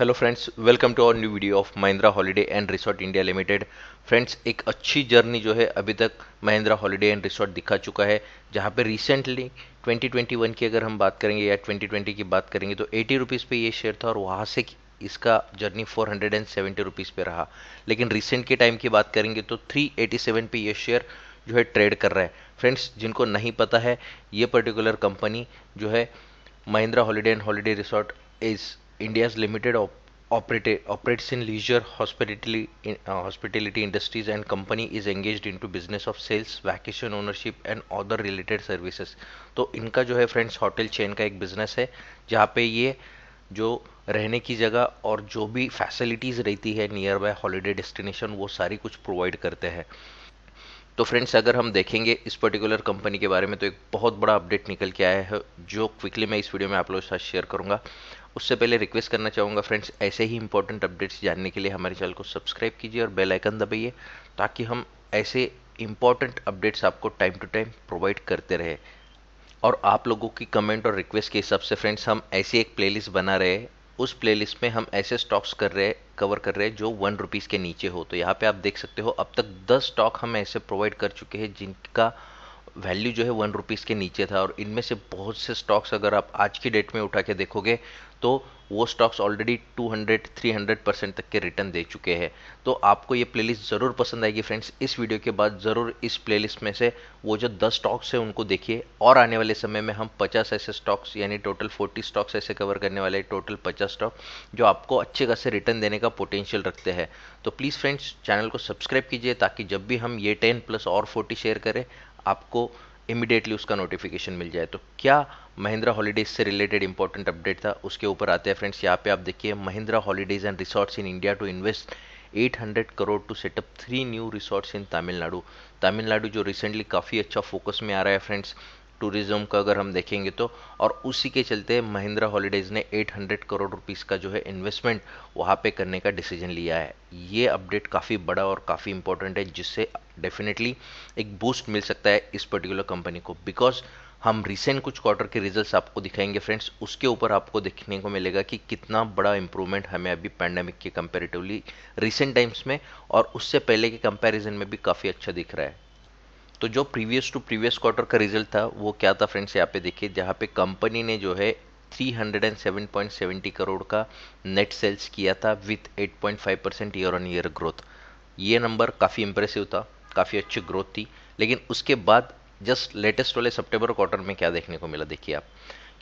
Hello friends welcome to our new video of Mahindra holiday and resort India limited friends एक अच्छी journey जो है अभी तक महिंद्रा हॉलीडे एंड रिसोर्ट दिखा चुका है जहां पे रिसेंटली 2021 की अगर हम बात करेंगे या 2020 की बात करेंगे तो एटी रुपीज़ पे ये शेयर था और वहाँ से इसका journey four hundred and seventy rupees पे रहा लेकिन रिसेंट के टाइम की बात करेंगे तो थ्री एटी सेवन पे ये शेयर जो है ट्रेड कर रहा है फ्रेंड्स जिनको नहीं पता है ये पर्टिकुलर कंपनी जो है Mahindra holiday and holiday resort is India's limited op- operate, operates in leisure, hospitality, in, uh, hospitality industries, and company is engaged into business of sales, vacation ownership, and other related services. तो इनका जो है friends hotel chain का एक business है जहाँ पे ये जो रहने की जगह और जो भी फैसिलिटीज़ रहती है नियर बाय हॉलीडे डेस्टिनेशन वो सारी कुछ प्रोवाइड करते हैं तो फ्रेंड्स अगर हम देखेंगे इस पर्टिकुलर कंपनी के बारे में तो एक बहुत बड़ा अपडेट निकल के आया है जो क्विकली मैं इस वीडियो में आप लोगों के साथ शेयर करूंगा उससे पहले रिक्वेस्ट करना चाहूँगा फ्रेंड्स ऐसे ही इंपॉर्टेंट अपडेट्स जानने के लिए हमारे चैनल को सब्सक्राइब कीजिए और बेल आइकन दबाइए ताकि हम ऐसे इंपॉर्टेंट अपडेट्स आपको टाइम टू टाइम प्रोवाइड करते रहे और आप लोगों की कमेंट और रिक्वेस्ट के हिसाब से फ्रेंड्स हम ऐसी एक प्लेलिस्ट बना रहे उस प्लेलिस्ट में हम ऐसे स्टॉक्स कर रहे कवर कर रहे हैं जो वन रुपीज़ के नीचे हो तो यहाँ पे आप देख सकते हो अब तक दस स्टॉक हम ऐसे प्रोवाइड कर चुके हैं जिनका वैल्यू जो है वन रुपीज़ के नीचे था और इनमें से बहुत से स्टॉक्स अगर आप आज की डेट में उठा के देखोगे तो वो स्टॉक्स ऑलरेडी 200 300 परसेंट तक के रिटर्न दे चुके हैं तो आपको ये प्लेलिस्ट ज़रूर पसंद आएगी फ्रेंड्स इस वीडियो के बाद ज़रूर इस प्लेलिस्ट में से वो जो 10 स्टॉक्स हैं उनको देखिए और आने वाले समय में हम 50 ऐसे स्टॉक्स यानी टोटल 40 स्टॉक्स ऐसे कवर करने वाले टोटल 50 स्टॉक जो आपको अच्छे खासे रिटर्न देने का पोटेंशियल रखते हैं तो प्लीज़ फ्रेंड्स चैनल को सब्सक्राइब कीजिए ताकि जब भी हम ये टेन प्लस और फोर्टी शेयर करें आपको इमिडिएटली उसका नोटिफिकेशन मिल जाए तो क्या महिंद्रा हॉलीडेज से रिलेटेड इंपॉर्टेंट अपडेट था उसके ऊपर आते हैं फ्रेंड्स यहाँ पे आप देखिए Mahindra holidays and resorts in India to invest 800 crore to set up three new resorts in Tamil Nadu Tamil Nadu जो रिसेंटली काफ़ी अच्छा फोकस में आ रहा है फ्रेंड्स टूरिज्म का अगर हम देखेंगे तो और उसी के चलते महिंद्रा हॉलीडेज़ ने 800 करोड़ रुपीस का जो है इन्वेस्टमेंट वहाँ पे करने का डिसीजन लिया है ये अपडेट काफ़ी बड़ा और काफ़ी इंपॉर्टेंट है जिससे डेफिनेटली एक बूस्ट मिल सकता है इस पर्टिकुलर कंपनी को बिकॉज हम रिसेंट कुछ क्वार्टर के रिजल्ट्स आपको दिखाएंगे फ्रेंड्स उसके ऊपर आपको देखने को मिलेगा कि कितना बड़ा इंप्रूवमेंट हमें अभी पैंडेमिक के कंपेरेटिवली रिसेंट टाइम्स में और उससे पहले के कंपैरिजन में भी काफ़ी अच्छा दिख रहा है तो जो प्रीवियस टू प्रीवियस क्वार्टर का रिजल्ट था वो क्या था फ्रेंड्स यहाँ पे देखिए जहाँ पे कंपनी ने जो है 307.70 करोड़ का नेट सेल्स किया था with 8.5 percent year on year growth ये नंबर काफ़ी इंप्रेसिव था काफ़ी अच्छी ग्रोथ थी लेकिन उसके बाद जस्ट लेटेस्ट वाले सेप्टेम्बर क्वार्टर में क्या देखने को मिला देखिए आप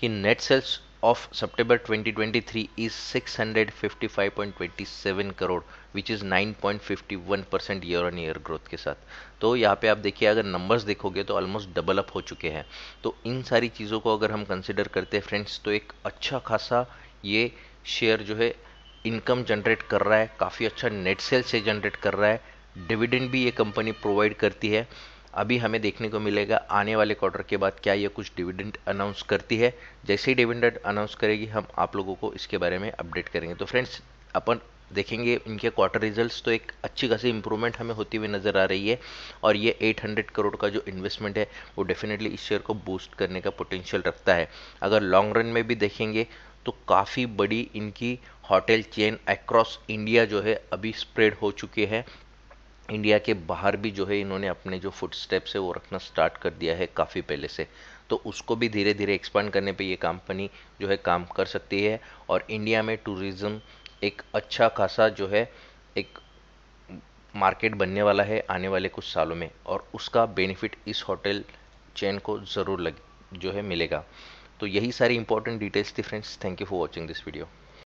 कि नेट सेल्स ऑफ सितंबर 2023 is 655.27 crore which is 9.51 percent year on year growth के साथ तो यहाँ पे आप देखिए अगर नंबर्स देखोगे तो ऑलमोस्ट डबल अप हो चुके हैं तो इन सारी चीज़ों को अगर हम कंसिडर करते हैं फ्रेंड्स तो एक अच्छा खासा ये शेयर जो है इनकम जनरेट कर रहा है काफ़ी अच्छा नेट सेल से जनरेट कर रहा है डिविडेंड भी ये कंपनी प्रोवाइड करती है अभी हमें देखने को मिलेगा आने वाले क्वार्टर के बाद क्या ये कुछ डिविडेंड अनाउंस करती है जैसे ही डिविडेंड अनाउंस करेगी हम आप लोगों को इसके बारे में अपडेट करेंगे तो फ्रेंड्स अपन देखेंगे इनके क्वार्टर रिजल्ट्स तो एक अच्छी खासी इंप्रूवमेंट हमें होती हुई नज़र आ रही है और ये 800 करोड़ का जो इन्वेस्टमेंट है वो डेफिनेटली इस शेयर को बूस्ट करने का पोटेंशियल रखता है अगर लॉन्ग रन में भी देखेंगे तो काफ़ी बड़ी इनकी होटल चेन अक्रॉस इंडिया जो है अभी स्प्रेड हो चुके हैं इंडिया के बाहर भी जो है इन्होंने अपने जो फुट स्टेप्स है वो रखना स्टार्ट कर दिया है काफ़ी पहले से तो उसको भी धीरे धीरे एक्सपांड करने पे ये कंपनी जो है काम कर सकती है और इंडिया में टूरिज़्म एक अच्छा खासा जो है एक मार्केट बनने वाला है आने वाले कुछ सालों में और उसका बेनिफिट इस होटल चेन को ज़रूर लग जो है मिलेगा तो यही सारी इंपॉर्टेंट डिटेल्स थी friends thank you for watching this video